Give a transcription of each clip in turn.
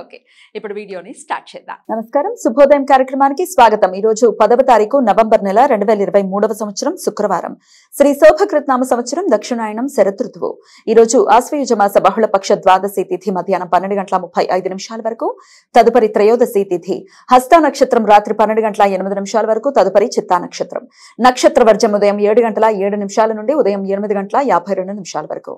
Okay ఇప్పుడు వీడియోని start చేద్దాం నమస్కారం శుభోదయం కార్యక్రమానికి స్వాగతం ఈ రోజు పదవ తారీఖు నవంబర్ నెల రెండు వేల ఇరవై మూడవ సంవత్సరం శుక్రవారం శ్రీ శోభకృత్నామ సంవత్సరం దక్షిణాయనం శరతృతువు ఈ రోజు ఆశ్వయుజ మాస బహుళ పక్ష ద్వాదశి తిథి మధ్యాహ్నం పన్నెండు గంటల ముప్పై ఐదు నిమిషాల వరకు తదుపరి త్రయోదశి తిథి హస్త నక్షత్రం రాత్రి పన్నెండు గంటల ఎనిమిది నిమిషాల వరకు తదుపరి చిత్తా నక్షత్రం నక్షత్ర వర్జం ఉదయం ఏడు గంటల ఏడు నిమిషాల నుండి ఉదయం ఎనిమిది గంటల యాభై రెండు నిమిషాల వరకు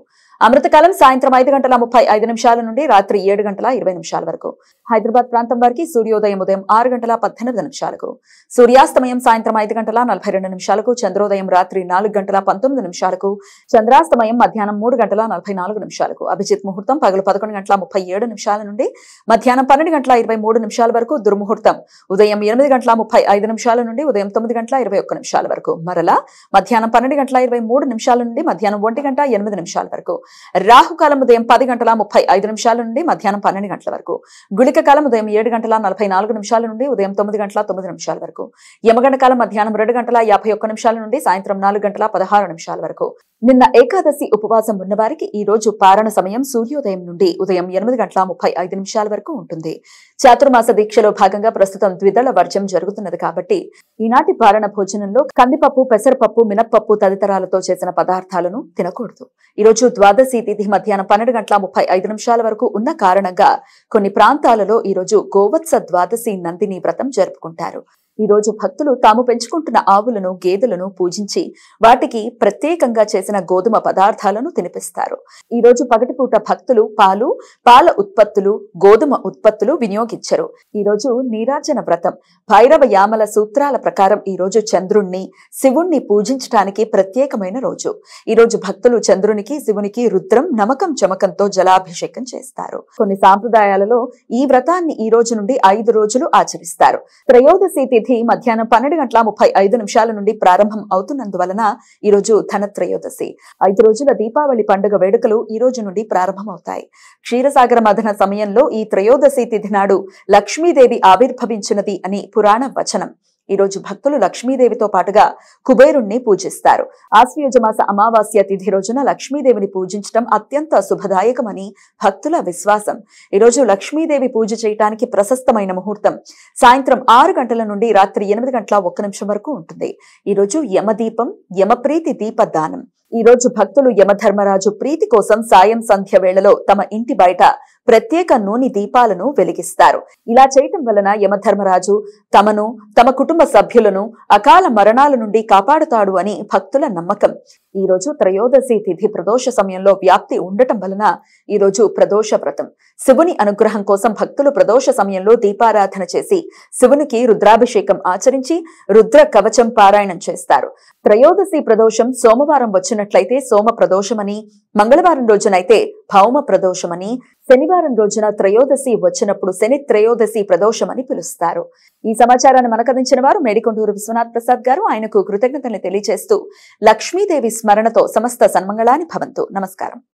అమృతకాలం సాయంత్రం ఐదు గంటల ముప్పై ఐదు నిమిషాల నుండి రాత్రి ఏడు గంటల ఇరవై నిమిషాల barco. హైదరాబాద్ ప్రాంతం వారికి సూర్యోదయం ఉదయం ఆరు గంటల పద్దెనిమిది నిమిషాలకు సూర్యాస్తమయం సాయంత్రం ఐదు గంటల నలభై రెండు నిమిషాలకు చంద్రోదయం రాత్రి నాలుగు గంటల పంతొమ్మిది నిమిషాలకు చంద్రాస్తమయం మధ్యాహ్నం మూడు గంటల నలభై నాలుగు నిమిషాలకు అభిజిత్ ముహూర్తం పగలు పదకొండు గంటల ముప్పై ఏడు నిమిషాల నుండి మధ్యాహ్నం పన్నెండు గంటల ఇరవై మూడు నిమిషాల వరకు దుర్ముహూర్తం ఉదయం ఎనిమిది గంటల ముప్పై ఐదు నిమిషాల నుండి ఉదయం తొమ్మిది గంటల ఇరవై ఒక్క నిమిషాల వరకు మరలా మధ్యాహ్నం పన్నెండు గంటల ఇరవై మూడు నిమిషాల నుండి మధ్యాహ్నం ఒంటి గంట ఎనిమిది నిమిషాల వరకు రాహుకాలం ఉదయం పది గంటల ముప్పై ఐదు నిమిషాల నుండి మధ్యాహ్నం పన్నెండు గంటల వరకు గుళి ఎలిక కాలం ఉదయం ఏడు గంటల నలభై నాలుగు నిమిషాల నుండి ఉదయం తొమ్మిది గంటల తొమ్మిది నిమిషాల వరకు యమగండ కాలం మధ్యాహ్నం రెండు గంటల యాభై ఒక్క నిమిషాల నుండి సాయంత్రం నాలుగు గంటల పదహారు నిమిషాల వరకు నిన్న ఏకాదశి ఉపవాసం ఉన్నవారికి ఈ రోజు పారణ సమయం సూర్యోదయం నుండి ఉదయం ఎనిమిది గంటల ముప్పై ఐదు నిమిషాల వరకు ఉంటుంది చాతుర్మాస దీక్షలో భాగంగా ప్రస్తుతం ద్విదళ వర్జం జరుగుతున్నది కాబట్టి ఈనాటి పారణ భోజనంలో కందిపప్పు పెసరపప్పు మినప్పప్పు తదితరాలతో చేసిన పదార్థాలను తినకూడదు ఈరోజు ద్వాదశి తిథి మధ్యాహ్నం పన్నెండు గంటల ముప్పై ఐదు నిమిషాల వరకు ఉన్న కారణంగా కొన్ని ప్రాంతాలు కేరళలో ఈరోజు గోవత్స ద్వాదశి నందిని వ్రతం జరుపుకుంటారు ఈ రోజు భక్తులు తాము పెంచుకుంటున్న ఆవులను గేదెలను పూజించి వాటికి ప్రత్యేకంగా చేసిన గోధుమ పదార్థాలను తినిపిస్తారు ఈ రోజు పగటిపూట భక్తులు పాలు పాల ఉత్పత్తులు గోధుమ ఉత్పత్తులు వినియోగించరు ఈ రోజు నీరాజన వ్రతం భైరవ యామల సూత్రాల ప్రకారం ఈ రోజు చంద్రుణ్ణి శివుణ్ణి పూజించటానికి ప్రత్యేకమైన రోజు ఈ రోజు భక్తులు చంద్రునికి శివునికి రుద్రం నమకం చమకంతో జలాభిషేకం చేస్తారు కొన్ని సాంప్రదాయాలలో ఈ వ్రతాన్ని ఈ రోజు నుండి ఐదు రోజులు ఆచరిస్తారు త్రయోదశి విధి మధ్యాహ్నం పన్నెండు గంటల ముప్పై ఐదు నిమిషాల నుండి ప్రారంభం అవుతున్నందువలన ఈరోజు ధనత్రయోదశి ఐదు రోజుల దీపావళి పండుగ వేడుకలు ఈ రోజు నుండి ప్రారంభమవుతాయి క్షీరసాగర మధన సమయంలో ఈ త్రయోదశి తిథి నాడు లక్ష్మీదేవి ఆవిర్భవించినది అని పురాణ వచనం ఈరోజు భక్తులు లక్ష్మీదేవితో పాటుగా కుబేరుణ్ణి పూజిస్తారు ఆశ్వయుజమాస అమావాస్య తిథి రోజున లక్ష్మీదేవిని పూజించడం అత్యంత శుభదాయకమని భక్తుల విశ్వాసం ఈరోజు లక్ష్మీదేవి పూజ చేయటానికి ప్రశస్తమైన ముహూర్తం సాయంత్రం ఆరు గంటల నుండి రాత్రి ఎనిమిది గంటల ఒక్క నిమిషం వరకు ఉంటుంది ఈరోజు యమదీపం యమప్రీతి దీపదానం ఈ రోజు భక్తులు యమధర్మరాజు ప్రీతి కోసం సాయం సంధ్య వేళలో తమ ఇంటి బయట ప్రత్యేక నూని దీపాలను వెలిగిస్తారు ఇలా చేయటం వలన యమధర్మరాజు తమను తమ కుటుంబ సభ్యులను అకాల మరణాల నుండి కాపాడుతాడు అని భక్తుల నమ్మకం ఈ రోజు త్రయోదశి తిథి ప్రదోష సమయంలో వ్యాప్తి ఉండటం వలన ఈ రోజు ప్రదోష వ్రతం శివుని అనుగ్రహం కోసం భక్తులు ప్రదోష సమయంలో దీపారాధన చేసి శివునికి రుద్రాభిషేకం ఆచరించి రుద్ర కవచం పారాయణం చేస్తారు త్రయోదశి ప్రదోషం సోమవారం వచ్చిన చూసినట్లయితే సోమ ప్రదోషమని మంగళవారం రోజునైతే భౌమ ప్రదోషమని శనివారం రోజున త్రయోదశి వచ్చినప్పుడు శని త్రయోదశి ప్రదోషమని పిలుస్తారు ఈ సమాచారాన్ని మనకందించిన వారు మేడికొండూరు విశ్వనాథ్ ప్రసాద్ గారు ఆయనకు కృతజ్ఞతలు తెలియజేస్తూ లక్ష్మీదేవి స్మరణతో సమస్త సన్మంగళాన్ని భవంతు నమస్కారం